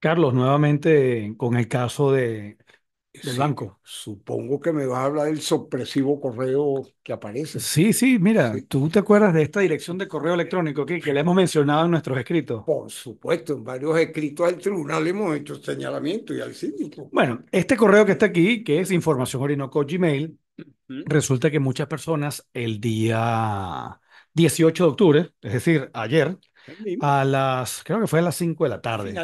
Carlos, nuevamente con el caso de, Blanco. Supongo que me vas a hablar del sorpresivo correo que aparece. Sí, sí, mira, tú te acuerdas de esta dirección de correo electrónico que, le hemos mencionado en nuestros escritos. Por supuesto, en varios escritos al tribunal hemos hecho señalamiento y al síndico. Bueno, este correo que está aquí, que es información orinoco Gmail, resulta que muchas personas el día 18 de octubre, es decir, ayer, a las, creo que fue a las 5 de la tarde,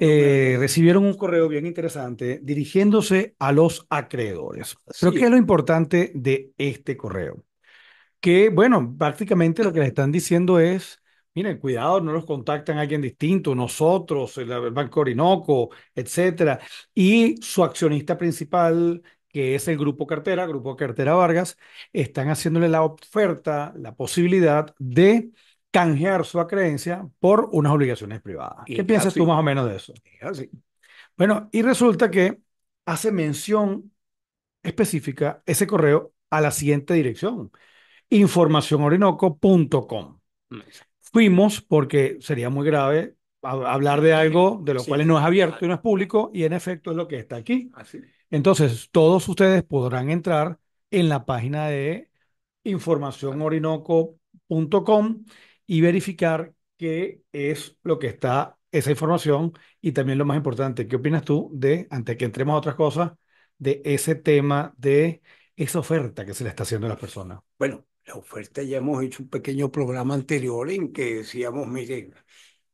eh, recibieron un correo bien interesante dirigiéndose a los acreedores. Creo que es lo importante de este correo. Que, bueno, prácticamente lo que les están diciendo es, miren, cuidado, no los contactan a alguien distinto, nosotros, el, Banco Orinoco, etcétera. Y su accionista principal, que es el Grupo Cartera, Grupo Cartera Vargas, están haciéndole la oferta, la posibilidad de canjear su acreencia por unas obligaciones privadas. ¿Qué piensas tú más o menos de eso? Bueno, y resulta que hace mención específica ese correo a la siguiente dirección, informacionorinoco.com. Fuimos porque sería muy grave hablar de algo de lo cual no es abierto y no es público, y en efecto es lo que está aquí. Entonces, todos ustedes podrán entrar en la página de informacionorinoco.com y verificar qué es lo que está esa información y también lo más importante, ¿qué opinas tú de, antes que entremos a otras cosas, de ese tema de esa oferta que se le está haciendo a las personas? Bueno, la oferta ya hemos hecho un pequeño programa anterior en que decíamos, miren,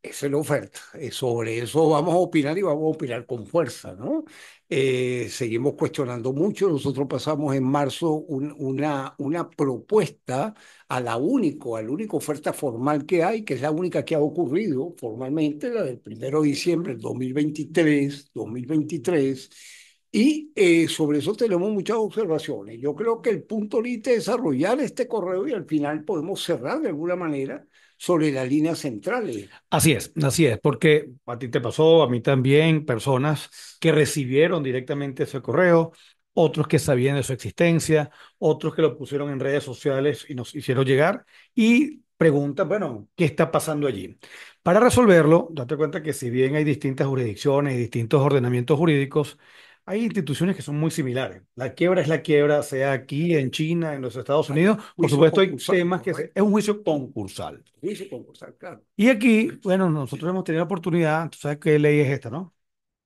esa es la oferta. Eh, sobre eso vamos a opinar y vamos a opinar con fuerza, ¿no? Eh, seguimos cuestionando mucho. Nosotros pasamos en marzo una, una propuesta a la único, a la única oferta formal que hay, que es la única que ha ocurrido formalmente, la del 1 de diciembre del 2023, 2023. Y eh, sobre eso tenemos muchas observaciones. Yo creo que el punto límite es desarrollar este correo y al final podemos cerrar de alguna manera sobre las líneas centrales. Así es, así es, porque a ti te pasó, a mí también, personas que recibieron directamente ese correo, otros que sabían de su existencia, otros que lo pusieron en redes sociales y nos hicieron llegar y preguntan, bueno, ¿qué está pasando allí? Para resolverlo, date cuenta que si bien hay distintas jurisdicciones y distintos ordenamientos jurídicos, hay instituciones que son muy similares. La quiebra es la quiebra, sea aquí, en China, en los Estados Unidos. Por supuesto, hay temas que es un juicio concursal. Juicio concursal, claro. Y aquí, bueno, nosotros hemos tenido la oportunidad, tú sabes qué ley es esta, ¿no?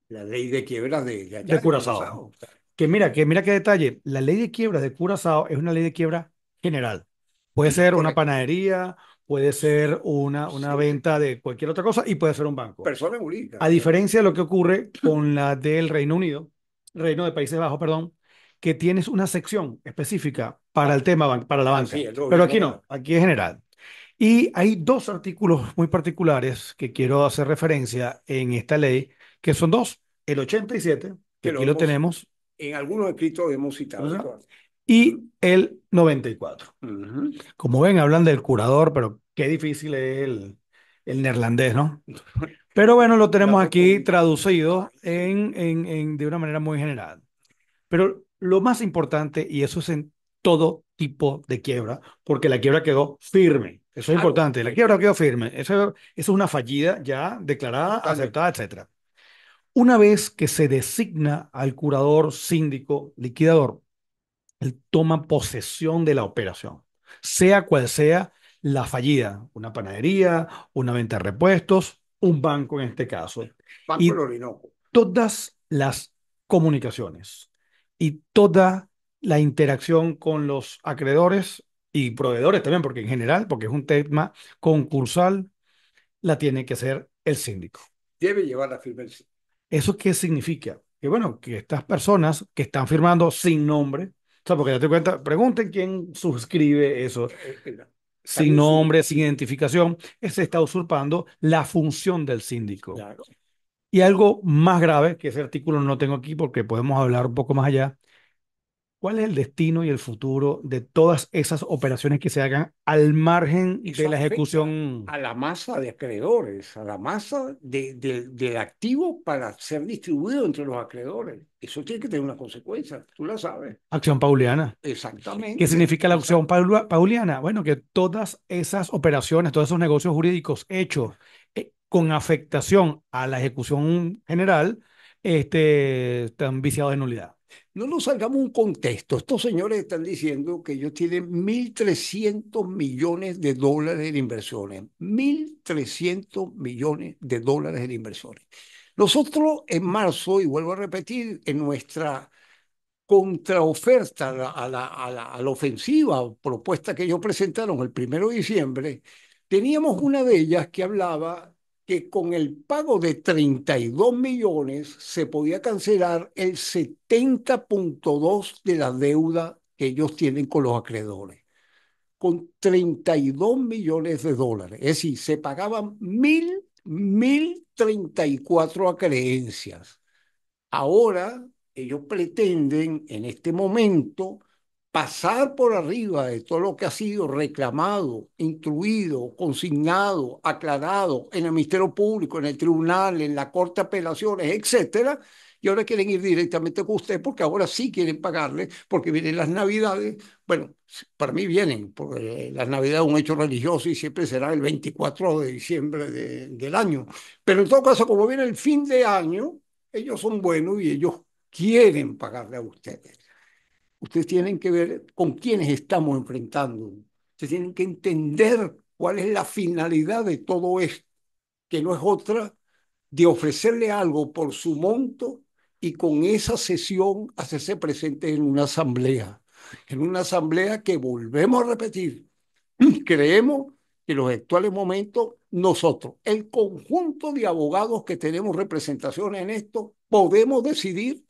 La ley de quiebras de, Curazao. Que mira, que mira qué detalle. La ley de quiebras de Curazao es una ley de quiebra general. Puede ser una panadería, puede ser una, una venta de cualquier otra cosa y puede ser un banco. Persona jurídica. A diferencia de lo que ocurre con la del Reino Unido, Reino de Países Bajos, perdón, que tienes una sección específica para el tema, para la ah, banca. Pero aquí no, aquí es general. Y hay dos artículos muy particulares que quiero hacer referencia en esta ley, que son dos, el 87, que, aquí lo, tenemos. En algunos escritos hemos citado. Y el 94. Como ven, hablan del curador, pero qué difícil es el, el neerlandés, ¿no? Pero bueno, lo tenemos aquí traducido en, de una manera muy general. Pero lo más importante, y eso es en todo tipo de quiebra, porque la quiebra quedó firme. Eso es importante, la quiebra quedó firme. Eso, es una fallida ya declarada, aceptada, etc. Una vez que se designa al curador, síndico, liquidador, él toma posesión de la operación, sea cual sea la fallida, una panadería, una venta de repuestos, un banco en este caso. Banco y Orinoco. Todas las comunicaciones y toda la interacción con los acreedores y proveedores también, porque en general, porque es un tema concursal, la tiene que hacer el síndico. Debe llevar la firma ¿Eso qué significa? Que bueno, que estas personas que están firmando sin nombre, o sea, porque te cuenta, pregunten quién suscribe eso. Eh, eh, sin nombre, sin identificación, ese está usurpando la función del síndico. Y algo más grave, que ese artículo no tengo aquí porque podemos hablar un poco más allá, ¿Cuál es el destino y el futuro de todas esas operaciones que se hagan al margen de la ejecución? A la masa de acreedores, a la masa de, del activo para ser distribuido entre los acreedores. Eso tiene que tener una consecuencia, tú la sabes. Acción pauliana. Exactamente. ¿Qué significa la acción pauliana? Bueno, que todas esas operaciones, todos esos negocios jurídicos hechos eh, con afectación a la ejecución general, este, están viciados de nulidad. No nos salgamos un contexto. Estos señores están diciendo que ellos tienen 1.300 millones de dólares en inversiones. 1.300 millones de dólares en inversiones. Nosotros en marzo, y vuelvo a repetir, en nuestra contraoferta a la, a la, ofensiva propuesta que ellos presentaron el 1 de diciembre, teníamos una de ellas que hablaba que con el pago de 32 millones se podía cancelar el 70.2 de la deuda que ellos tienen con los acreedores, con 32 millones de dólares. Es decir, se pagaban mil, mil 34 acreencias. Ahora ellos pretenden en este momento pasar por arriba de todo lo que ha sido reclamado, instruido, consignado, aclarado en el Ministerio Público, en el Tribunal, en la Corte de Apelaciones, etcétera, y ahora quieren ir directamente con ustedes porque ahora sí quieren pagarle, porque vienen las Navidades. Bueno, para mí vienen, porque eh, las Navidades es un hecho religioso y siempre será el 24 de diciembre del año. Pero en todo caso, como viene el fin de año, ellos son buenos y ellos quieren pagarle a ustedes. Ustedes tienen que ver con quiénes estamos enfrentando. Ustedes tienen que entender cuál es la finalidad de todo esto, que no es otra de ofrecerle algo por su monto y con esa sesión hacerse presente en una asamblea, en una asamblea que volvemos a repetir, creemos que en los actuales momentos nosotros, el conjunto de abogados que tenemos representación en esto, podemos decidir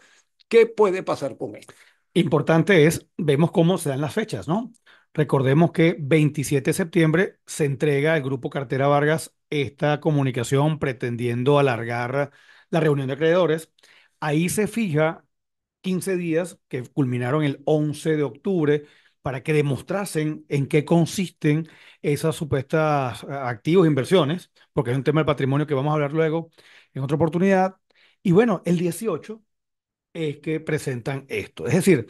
qué puede pasar con esto. Importante es, vemos cómo se dan las fechas, ¿no? Recordemos que 27 de septiembre se entrega al Grupo Cartera Vargas esta comunicación pretendiendo alargar la reunión de acreedores. Ahí se fija 15 días que culminaron el 11 de octubre para que demostrasen en qué consisten esas supuestas eh, activos, e inversiones, porque es un tema del patrimonio que vamos a hablar luego en otra oportunidad. Y bueno, el 18 es que presentan esto. Es decir,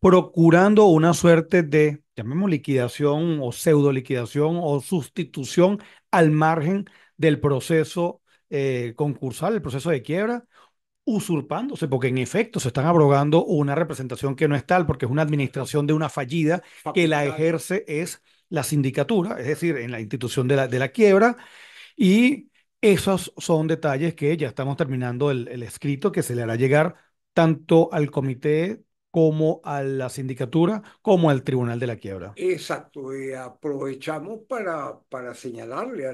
procurando una suerte de, llamemos liquidación o pseudo liquidación o sustitución al margen del proceso eh, concursal, el proceso de quiebra, usurpándose, porque en efecto se están abrogando una representación que no es tal, porque es una administración de una fallida que la ejerce es la sindicatura, es decir, en la institución de la, quiebra, y esos son detalles que ya estamos terminando el, el escrito que se le hará llegar tanto al comité como a la sindicatura, como al Tribunal de la Quiebra. Exacto, aprovechamos para, para señalarle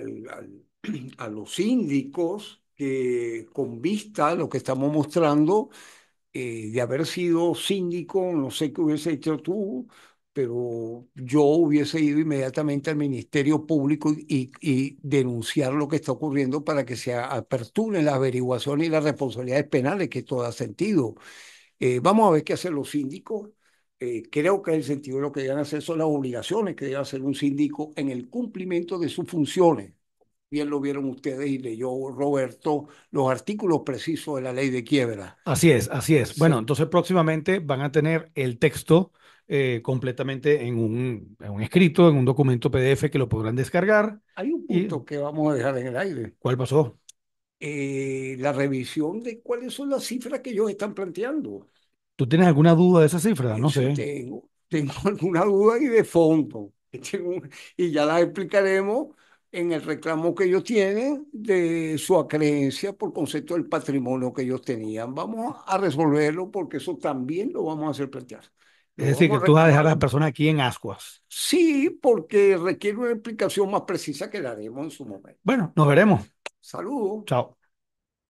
a los síndicos que con vista a lo que estamos mostrando, eh, de haber sido síndico, no sé qué hubiese hecho tú, pero yo hubiese ido inmediatamente al Ministerio Público y, denunciar lo que está ocurriendo para que se aperturen las averiguaciones y las responsabilidades penales, que todo ha sentido. Eh, vamos a ver qué hacen los síndicos. Eh, creo que el sentido de lo que deben hacer son las obligaciones que debe hacer un síndico en el cumplimiento de sus funciones. Bien lo vieron ustedes y leyó Roberto los artículos precisos de la ley de quiebra. Así es, así es. Bueno, entonces próximamente van a tener el texto eh, completamente en un, un, escrito, en un documento PDF que lo podrán descargar. Hay un punto que vamos a dejar en el aire. ¿Cuál pasó? Eh, la revisión de cuáles son las cifras que ellos están planteando. ¿Tú tienes alguna duda de esas cifras? No sé. Tengo, tengo alguna duda y de fondo. Y ya la explicaremos en el reclamo que ellos tienen de su acreencia por concepto del patrimonio que ellos tenían. Vamos a resolverlo porque eso también lo vamos a hacer plantear. Es decir, que tú vas a dejar a la persona aquí en ascuas. Sí, porque requiere una explicación más precisa que daremos en su momento. Bueno, nos veremos. Saludos. Chao.